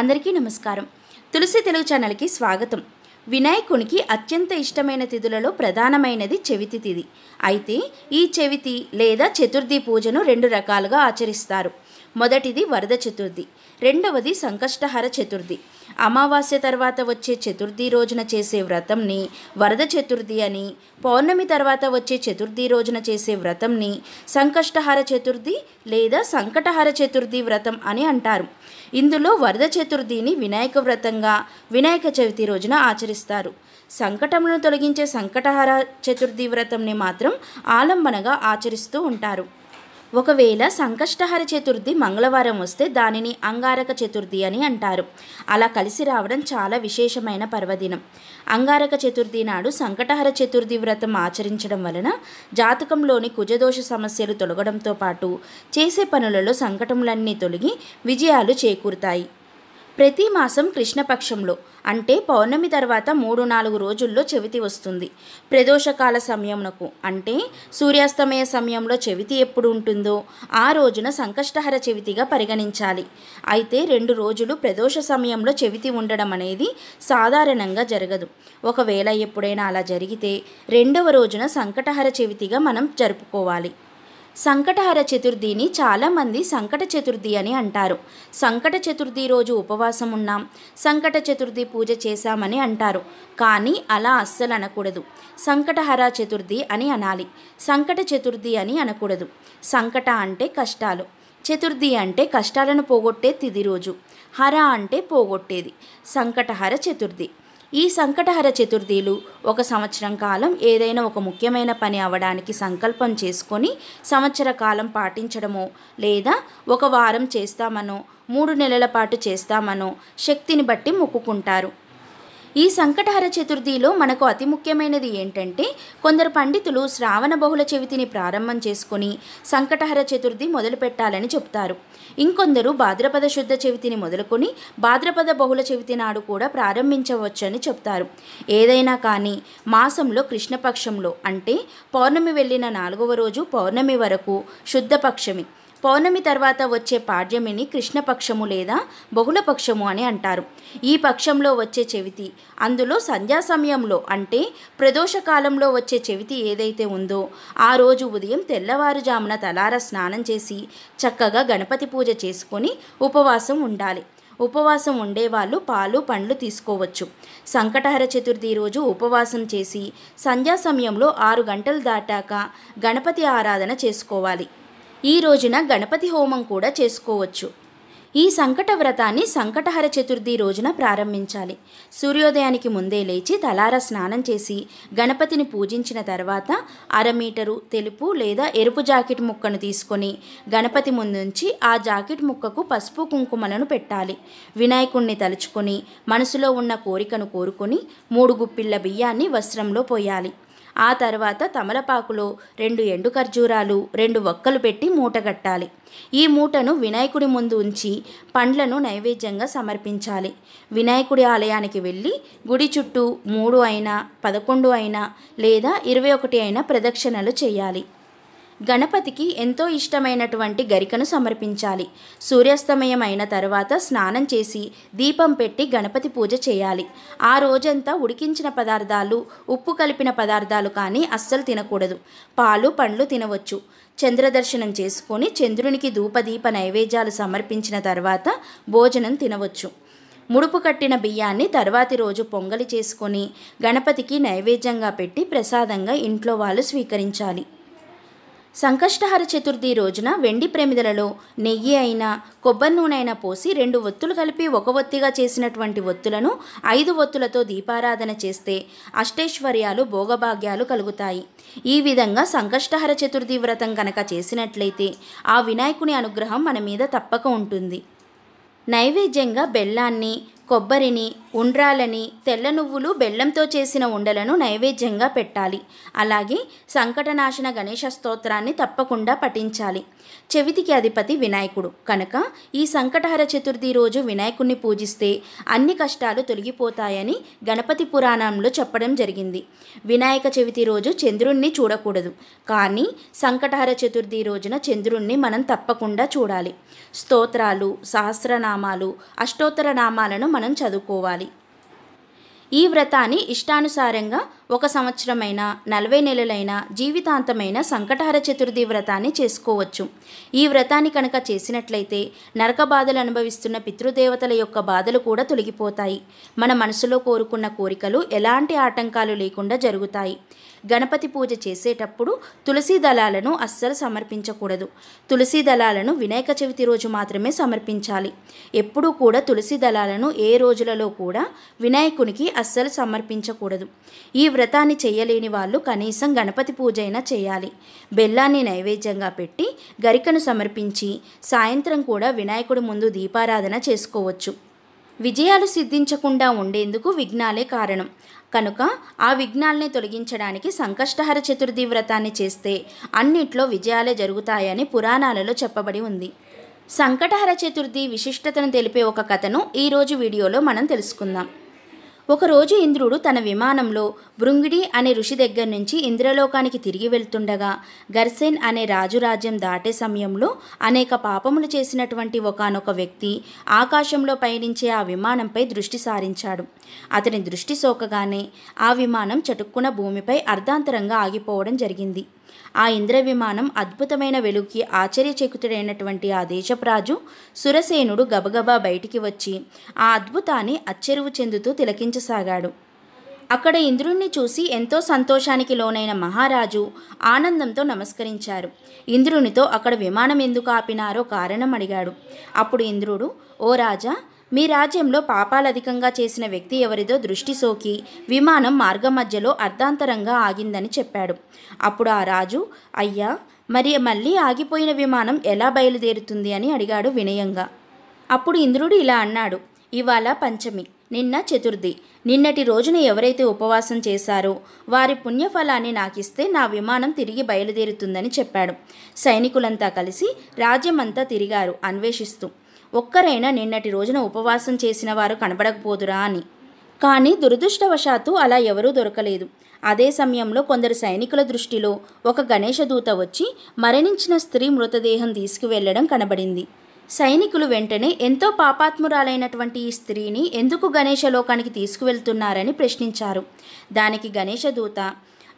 అందరికీ నమస్కారం తులసి తెలుగు ఛానల్కి స్వాగతం వినాయకునికి అత్యంత ఇష్టమైన తిథులలో ప్రధానమైనది చెవితి తిథి అయితే ఈ చెవితి లేదా చతుర్థి పూజను రెండు రకాలుగా ఆచరిస్తారు మొదటిది వరద చతుర్థి రెండవది సంకష్టహర చతుర్థి అమావాస్య తర్వాత వచ్చే చతుర్థి రోజున చేసే వ్రతంని వరద చతుర్థి అని పౌర్ణమి తర్వాత వచ్చే చతుర్థి రోజున చేసే వ్రతంని సంకష్టహర చతుర్థి లేదా సంకటహర చతుర్థి వ్రతం అని అంటారు ఇందులో వరద చతుర్థిని వినాయక వ్రతంగా వినాయక చవితి రోజున ఆచరిస్తారు సంకటములను తొలగించే సంకటహర చతుర్థి వ్రతంని మాత్రం ఆలంబనగా ఆచరిస్తూ ఉంటారు ఒకవేళ సంకష్టహర చతుర్థి మంగళవారం వస్తే దానిని అంగారక చతుర్థి అని అంటారు అలా కలిసి రావడం చాలా విశేషమైన పర్వదినం అంగారక చతుర్థి నాడు సంకటహర చతుర్థి వ్రతం ఆచరించడం వలన జాతకంలోని కుజదోష సమస్యలు తొలగడంతో పాటు చేసే పనులలో సంకటములన్నీ తొలగి విజయాలు చేకూరుతాయి ప్రతి మాసం కృష్ణపక్షంలో అంటే పౌర్ణమి తర్వాత మూడు నాలుగు రోజుల్లో చెవితి వస్తుంది ప్రదోషకాల సమయంనకు అంటే సూర్యాస్తమయ సమయంలో చెవితి ఎప్పుడు ఉంటుందో ఆ రోజున సంకష్టహర చెవితిగా పరిగణించాలి అయితే రెండు రోజులు ప్రదోష సమయంలో చెవితి ఉండడం అనేది సాధారణంగా జరగదు ఒకవేళ ఎప్పుడైనా అలా జరిగితే రెండవ రోజున సంకటహర చెవితిగా మనం జరుపుకోవాలి సంకటహర చతుర్థిని చాలామంది సంకట చతుర్థి అని అంటారు సంకట చతుర్థి రోజు ఉపవాసం ఉన్నాం సంకట చతుర్థి పూజ చేశామని అంటారు కానీ అలా అస్సలు అనకూడదు సంకటహర చతుర్థి అని అనాలి సంకట చతుర్థి అని అనకూడదు సంకట అంటే కష్టాలు చతుర్థి అంటే కష్టాలను పోగొట్టే తిది రోజు హర అంటే పోగొట్టేది సంకటహర చతుర్థి ఈ సంకటహర చతుర్థీలు ఒక సంవత్సరం కాలం ఏదైనా ఒక ముఖ్యమైన పని అవడానికి సంకల్పం చేసుకొని సంవత్సర కాలం పాటించడమో లేదా ఒక వారం చేస్తామనో మూడు నెలల పాటు చేస్తామనో శక్తిని బట్టి మొక్కుకుంటారు ఈ సంకటహర చతుర్థిలో మనకు అతి ముఖ్యమైనది ఏంటంటే కొందరు పండితులు శ్రావణ బహుళ చవితిని ప్రారంభం చేసుకుని సంకటహర చతుర్థి మొదలు పెట్టాలని చెప్తారు ఇంకొందరు భాద్రపద శుద్ధ చవితిని మొదలుకొని భాద్రపద బహుళ చవితి నాడు కూడా ప్రారంభించవచ్చని చెప్తారు ఏదైనా కానీ మాసంలో కృష్ణపక్షంలో అంటే పౌర్ణమి వెళ్ళిన నాలుగవ రోజు పౌర్ణమి వరకు శుద్ధపక్షమి పౌర్ణమి తర్వాత వచ్చే పాడ్యమిని కృష్ణపక్షము లేదా బహుళపక్షము అని అంటారు ఈ పక్షంలో వచ్చే చెవితి అందులో సంధ్యా సమయంలో అంటే ప్రదోషకాలంలో వచ్చే చెవితి ఏదైతే ఉందో ఆ రోజు ఉదయం తెల్లవారుజామున తలార స్నానం చేసి చక్కగా గణపతి పూజ చేసుకొని ఉపవాసం ఉండాలి ఉపవాసం ఉండేవాళ్ళు పాలు పండ్లు తీసుకోవచ్చు సంకటహర చతుర్థి రోజు ఉపవాసం చేసి సంధ్యా సమయంలో ఆరు గంటలు దాటాక గణపతి ఆరాధన చేసుకోవాలి ఈ రోజున గణపతి హోమం కూడా చేసుకోవచ్చు ఈ సంకట వ్రతాన్ని సంకటహర చతుర్థి రోజున ప్రారంభించాలి సూర్యోదయానికి ముందే లేచి తలార స్నానం చేసి గణపతిని పూజించిన తర్వాత అర మీటరు తెలుపు లేదా ఎరుపు జాకెట్ ముక్కను తీసుకొని గణపతి ముందుంచి ఆ జాకెట్ ముక్కకు పసుపు కుంకుమలను పెట్టాలి వినాయకుణ్ణి తలుచుకొని మనసులో ఉన్న కోరికను కోరుకొని మూడు గుప్పిళ్ళ బియ్యాన్ని వస్త్రంలో పోయాలి ఆ తర్వాత తమలపాకులో రెండు ఎండు ఖర్జూరాలు రెండు వక్కలు పెట్టి మూటగట్టాలి ఈ మూటను వినాయకుడి ముందు ఉంచి పండ్లను నైవేద్యంగా సమర్పించాలి వినాయకుడి ఆలయానికి వెళ్ళి గుడి చుట్టూ మూడు అయినా పదకొండు అయినా లేదా ఇరవై ఒకటి అయినా ప్రదక్షిణలు చేయాలి గణపతికి ఎంతో ఇష్టమైనటువంటి గరికను సమర్పించాలి సూర్యాస్తమయం అయిన తర్వాత స్నానం చేసి దీపం పెట్టి గణపతి పూజ చేయాలి ఆ రోజంతా ఉడికించిన పదార్థాలు ఉప్పు కలిపిన పదార్థాలు కానీ అస్సలు తినకూడదు పాలు పండ్లు తినవచ్చు చంద్రదర్శనం చేసుకొని చంద్రునికి ధూపదీప నైవేద్యాలు సమర్పించిన తర్వాత భోజనం తినవచ్చు ముడుపు కట్టిన బియ్యాన్ని తర్వాతి రోజు పొంగలి చేసుకొని గణపతికి నైవేద్యంగా పెట్టి ప్రసాదంగా ఇంట్లో వాళ్ళు స్వీకరించాలి సంకష్టహర చతుర్థి రోజున వెండి ప్రమిదలలో నెయ్యి అయినా కొబ్బరి నూనె అయినా పోసి రెండు ఒత్తులు కలిపి ఒక ఒత్తిగా చేసినటువంటి ఒత్తులను ఐదు ఒత్తులతో దీపారాధన చేస్తే అష్టైశ్వర్యాలు భోగభాగ్యాలు కలుగుతాయి ఈ విధంగా సంకష్టహర చతుర్థి వ్రతం కనుక చేసినట్లయితే ఆ వినాయకుని అనుగ్రహం మన మీద తప్పక ఉంటుంది నైవేద్యంగా బెల్లాన్ని కొబ్బరిని ఉండ్రాలని తెల్ల నువ్వులు బెల్లంతో చేసిన ఉండలను నైవేద్యంగా పెట్టాలి అలాగే సంకటనాశన గణేష స్తోత్రాన్ని తప్పకుండా పఠించాలి చెవితికి అధిపతి వినాయకుడు కనుక ఈ సంకటహర చతుర్థి రోజు వినాయకుడిని పూజిస్తే అన్ని కష్టాలు తొలగిపోతాయని గణపతి పురాణంలో చెప్పడం జరిగింది వినాయక చవితి రోజు చంద్రుణ్ణి చూడకూడదు కానీ సంకటహర చతుర్థి రోజున చంద్రుణ్ణి మనం తప్పకుండా చూడాలి స్తోత్రాలు సహస్రనామాలు అష్టోత్తర నామాలను మనం చదువుకోవాలి ఈ వ్రతాన్ని ఇష్టానుసారంగా ఒక సంవత్సరమైన నలభై నెలలైన జీవితాంతమైన సంకటహర చతుర్థి వ్రతాన్ని చేసుకోవచ్చు ఈ వ్రతాన్ని కనుక చేసినట్లయితే నరక బాధలు అనుభవిస్తున్న పితృదేవతల యొక్క బాధలు కూడా తొలగిపోతాయి మన మనసులో కోరుకున్న కోరికలు ఎలాంటి ఆటంకాలు లేకుండా జరుగుతాయి గణపతి పూజ చేసేటప్పుడు తులసి దళాలను అస్సలు సమర్పించకూడదు తులసి దళాలను వినాయక చవితి రోజు మాత్రమే సమర్పించాలి ఎప్పుడూ కూడా తులసి దళాలను ఏ రోజులలో కూడా వినాయకునికి అస్సలు సమర్పించకూడదు ఈ వ్రతాన్ని చేయలేని వాళ్ళు కనీసం గణపతి పూజైనా చేయాలి బెల్లాన్ని నైవేద్యంగా పెట్టి గరికను సమర్పించి సాయంత్రం కూడా వినాయకుడి ముందు దీపారాధన చేసుకోవచ్చు విజయాలు సిద్ధించకుండా ఉండేందుకు విఘ్నాలే కారణం కనుక ఆ విఘ్నాల్ని తొలగించడానికి సంకష్టహర చతుర్థి వ్రతాన్ని చేస్తే అన్నిట్లో విజయాలే జరుగుతాయని పురాణాలలో చెప్పబడి ఉంది సంకటహర చతుర్థి విశిష్టతను తెలిపే ఒక కథను ఈరోజు వీడియోలో మనం తెలుసుకుందాం ఒకరోజు ఇంద్రుడు తన విమానంలో భృంగిడి అనే ఋషి దగ్గర నుంచి ఇంద్రలోకానికి తిరిగి వెళ్తుండగా గర్సేన్ అనే రాజురాజ్యం దాటే సమయంలో అనేక పాపములు చేసినటువంటి ఒకనొక వ్యక్తి ఆకాశంలో పయనించే ఆ విమానంపై దృష్టి సారించాడు అతని దృష్టి సోకగానే ఆ విమానం చటుక్కున భూమిపై అర్ధాంతరంగా ఆగిపోవడం జరిగింది ఆ ఇంద్ర విమానం అద్భుతమైన వెలుగుకి ఆశ్చర్యచకితుడైనటువంటి ఆ దేశప్రాజు సురసేనుడు గబగబా బయటికి వచ్చి ఆ అద్భుతాన్ని అచ్చెరువు చెందుతూ తిలకించసాగాడు అక్కడ ఇంద్రుణ్ణి చూసి ఎంతో సంతోషానికి లోనైన మహారాజు ఆనందంతో నమస్కరించారు ఇంద్రునితో అక్కడ విమానం ఎందుకు ఆపినారో కారణం అడిగాడు అప్పుడు ఇంద్రుడు ఓ రాజా మీ రాజ్యంలో పాపాలు అధికంగా చేసిన వ్యక్తి ఎవరిదో దృష్టి సోకి విమానం మార్గం మధ్యలో అర్ధాంతరంగా ఆగిందని చెప్పాడు అప్పుడు ఆ రాజు అయ్యా మరి మళ్ళీ ఆగిపోయిన విమానం ఎలా బయలుదేరుతుంది అని అడిగాడు వినయంగా అప్పుడు ఇంద్రుడు ఇలా అన్నాడు ఇవాళ పంచమి నిన్న చతుర్థి నిన్నటి రోజున ఎవరైతే ఉపవాసం చేశారో వారి పుణ్యఫలాన్ని నాకిస్తే నా విమానం తిరిగి బయలుదేరుతుందని చెప్పాడు సైనికులంతా కలిసి రాజ్యమంతా తిరిగారు అన్వేషిస్తూ ఒక్కరైనా నిన్నటి రోజున ఉపవాసం చేసిన వారు కనబడకపోదురా అని కానీ దురదృష్టవశాత్తు అలా ఎవరూ దొరకలేదు అదే సమయంలో కొందరు సైనికుల దృష్టిలో ఒక గణేష దూత వచ్చి మరణించిన స్త్రీ మృతదేహం తీసుకువెళ్లడం కనబడింది సైనికులు వెంటనే ఎంతో పాపాత్మురాలైనటువంటి ఈ స్త్రీని ఎందుకు గణేష లోకానికి తీసుకువెళ్తున్నారని ప్రశ్నించారు దానికి గణేష దూత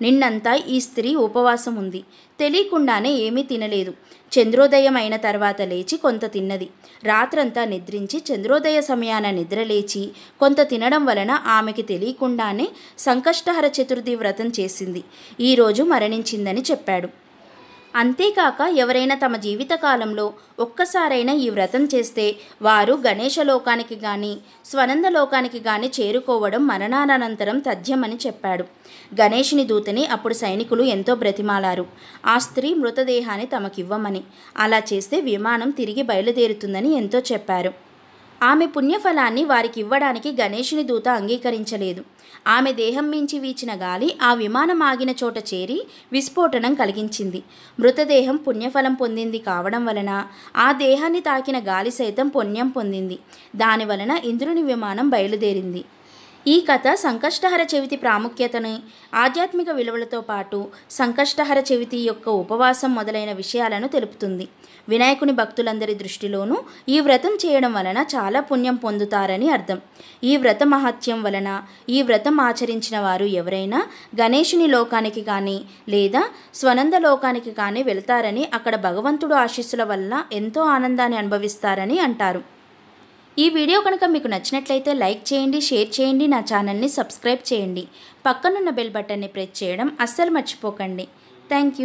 నిన్నంతా ఈ స్త్రీ ఉపవాసం ఉంది తెలియకుండానే ఏమీ తినలేదు చంద్రోదయం అయిన తర్వాత లేచి కొంత తిన్నది రాత్రంతా నిద్రించి చంద్రోదయ సమయాన నిద్రలేచి కొంత తినడం వలన ఆమెకి తెలియకుండానే సంకష్టహర చతుర్థి వ్రతం చేసింది ఈరోజు మరణించిందని చెప్పాడు అంతేకాక ఎవరైనా తమ జీవితకాలంలో ఒక్కసారైనా ఈ వ్రతం చేస్తే వారు గణేష లోకానికి కానీ స్వనంద లోకానికి కానీ చేరుకోవడం మరణానంతరం తథ్యమని చెప్పాడు గణేషుని దూతని అప్పుడు సైనికులు ఎంతో బ్రతిమాలారు ఆ స్త్రీ మృతదేహాన్ని తమకివ్వమని అలా చేస్తే విమానం తిరిగి బయలుదేరుతుందని ఎంతో చెప్పారు ఆమె పుణ్యఫలాన్ని వారికి ఇవ్వడానికి గణేషుని దూత అంగీకరించలేదు ఆమె దేహం మించి వీచిన గాలి ఆ విమానం ఆగిన చోట చేరి విస్ఫోటనం కలిగించింది మృతదేహం పుణ్యఫలం పొందింది కావడం వలన ఆ దేహాన్ని తాకిన గాలి సైతం పుణ్యం పొందింది దాని వలన ఇంద్రుని విమానం బయలుదేరింది ఈ కథ సంకష్టహర చవితి ప్రాముఖ్యతని ఆధ్యాత్మిక విలువలతో పాటు సంకష్టహర చవితి యొక్క ఉపవాసం మొదలైన విషయాలను తెలుపుతుంది వినాయకుని భక్తులందరి దృష్టిలోనూ ఈ వ్రతం చేయడం వలన చాలా పుణ్యం పొందుతారని అర్థం ఈ వ్రత మహత్యం వలన ఈ వ్రతం ఆచరించిన వారు ఎవరైనా గణేషుని లోకానికి కానీ లేదా స్వనంద లోకానికి కానీ వెళ్తారని అక్కడ భగవంతుడు ఆశీస్సుల వల్ల ఎంతో ఆనందాన్ని అనుభవిస్తారని అంటారు ఈ వీడియో కనుక మీకు నచ్చినట్లయితే లైక్ చేయండి షేర్ చేయండి నా ఛానల్ని సబ్స్క్రైబ్ చేయండి పక్కనున్న బెల్ బటన్ని ప్రెస్ చేయడం అస్సలు మర్చిపోకండి థ్యాంక్